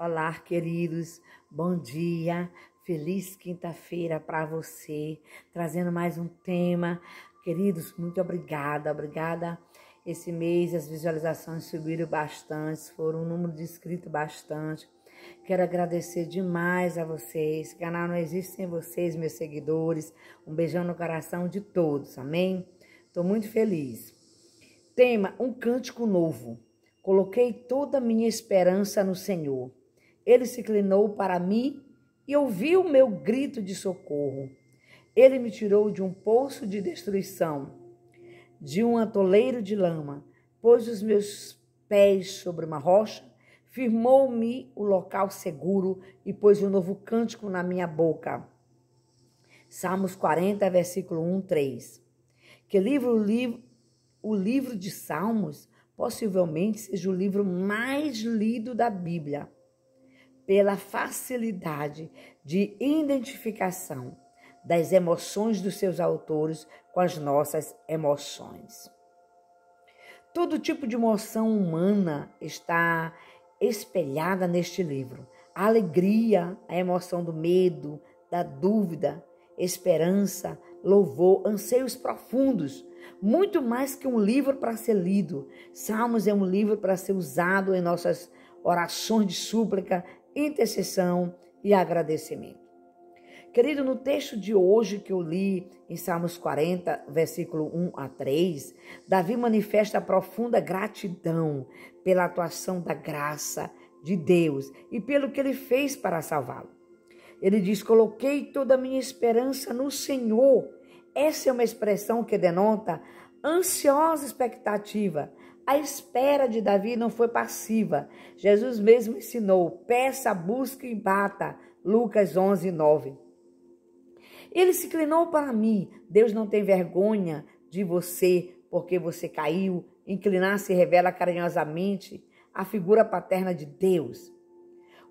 Olá, queridos, bom dia, feliz quinta-feira para você, trazendo mais um tema. Queridos, muito obrigada, obrigada. Esse mês as visualizações subiram bastante, foram um número de inscritos bastante. Quero agradecer demais a vocês. O canal não existe sem vocês, meus seguidores. Um beijão no coração de todos, amém? Estou muito feliz. Tema: Um cântico novo. Coloquei toda a minha esperança no Senhor. Ele se inclinou para mim e ouviu o meu grito de socorro. Ele me tirou de um poço de destruição, de um atoleiro de lama, pôs os meus pés sobre uma rocha, firmou-me o local seguro e pôs um novo cântico na minha boca. Salmos 40, versículo 1, 3. Que livro, livro, o livro de Salmos possivelmente seja o livro mais lido da Bíblia pela facilidade de identificação das emoções dos seus autores com as nossas emoções. Todo tipo de emoção humana está espelhada neste livro. A alegria, a emoção do medo, da dúvida, esperança, louvor, anseios profundos. Muito mais que um livro para ser lido. Salmos é um livro para ser usado em nossas orações de súplica, intercessão e agradecimento. Querido, no texto de hoje que eu li, em Salmos 40, versículo 1 a 3, Davi manifesta profunda gratidão pela atuação da graça de Deus e pelo que ele fez para salvá-lo. Ele diz: Coloquei toda a minha esperança no Senhor. Essa é uma expressão que denota ansiosa expectativa, a espera de Davi não foi passiva. Jesus mesmo ensinou: peça, busca e bata. Lucas 11, 9. Ele se inclinou para mim. Deus não tem vergonha de você porque você caiu. Inclinar-se revela carinhosamente a figura paterna de Deus.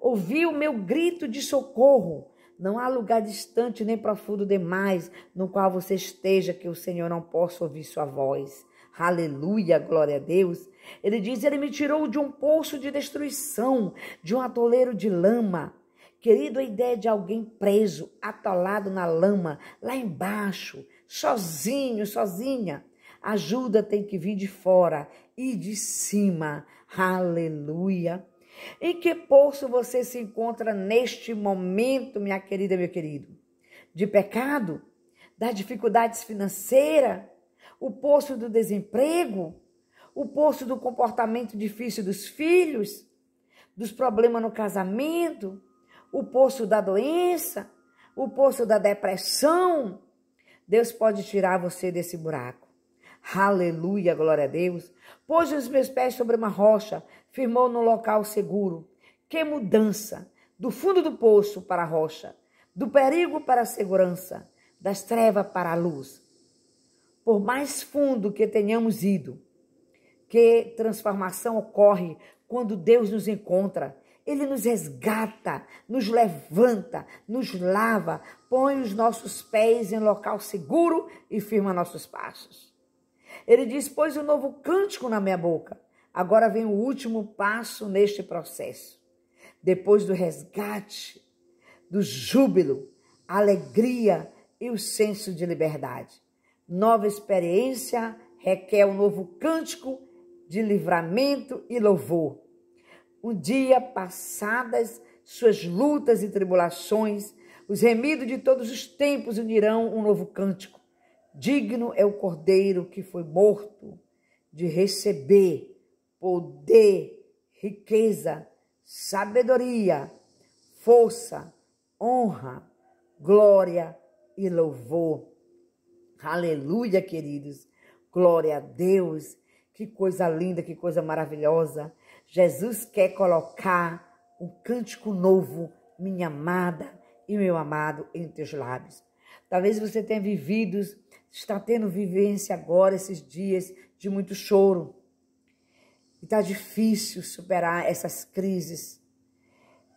Ouvi o meu grito de socorro. Não há lugar distante nem profundo demais no qual você esteja que o Senhor não possa ouvir sua voz. Aleluia, glória a Deus. Ele diz: Ele me tirou de um poço de destruição, de um atoleiro de lama. Querido, a ideia de alguém preso, atolado na lama, lá embaixo, sozinho, sozinha. Ajuda tem que vir de fora e de cima. Aleluia. Em que poço você se encontra neste momento, minha querida, meu querido? De pecado? Das dificuldades financeiras? o poço do desemprego, o poço do comportamento difícil dos filhos, dos problemas no casamento, o poço da doença, o poço da depressão. Deus pode tirar você desse buraco. Aleluia, glória a Deus. Pôs os meus pés sobre uma rocha, firmou no local seguro. Que mudança! Do fundo do poço para a rocha, do perigo para a segurança, das trevas para a luz por mais fundo que tenhamos ido, que transformação ocorre quando Deus nos encontra. Ele nos resgata, nos levanta, nos lava, põe os nossos pés em local seguro e firma nossos passos. Ele diz: Pois o um novo cântico na minha boca. Agora vem o último passo neste processo. Depois do resgate, do júbilo, alegria e o senso de liberdade. Nova experiência requer um novo cântico de livramento e louvor. Um dia passadas suas lutas e tribulações, os remidos de todos os tempos unirão um novo cântico. Digno é o cordeiro que foi morto de receber poder, riqueza, sabedoria, força, honra, glória e louvor. Aleluia, queridos. Glória a Deus. Que coisa linda, que coisa maravilhosa. Jesus quer colocar um cântico novo, minha amada e meu amado, em teus lábios. Talvez você tenha vivido, está tendo vivência agora, esses dias de muito choro. E está difícil superar essas crises.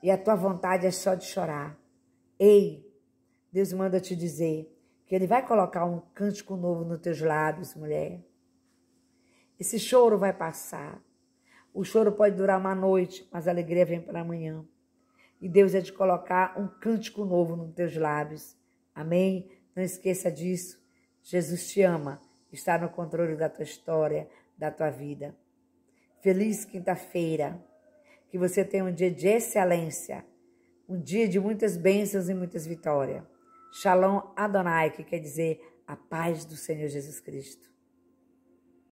E a tua vontade é só de chorar. Ei, Deus manda te dizer: que Ele vai colocar um cântico novo nos teus lábios, mulher. Esse choro vai passar. O choro pode durar uma noite, mas a alegria vem para amanhã. E Deus é de colocar um cântico novo nos teus lábios. Amém? Não esqueça disso. Jesus te ama. Está no controle da tua história, da tua vida. Feliz quinta-feira. Que você tenha um dia de excelência. Um dia de muitas bênçãos e muitas vitórias. Shalom Adonai, que quer dizer a paz do Senhor Jesus Cristo.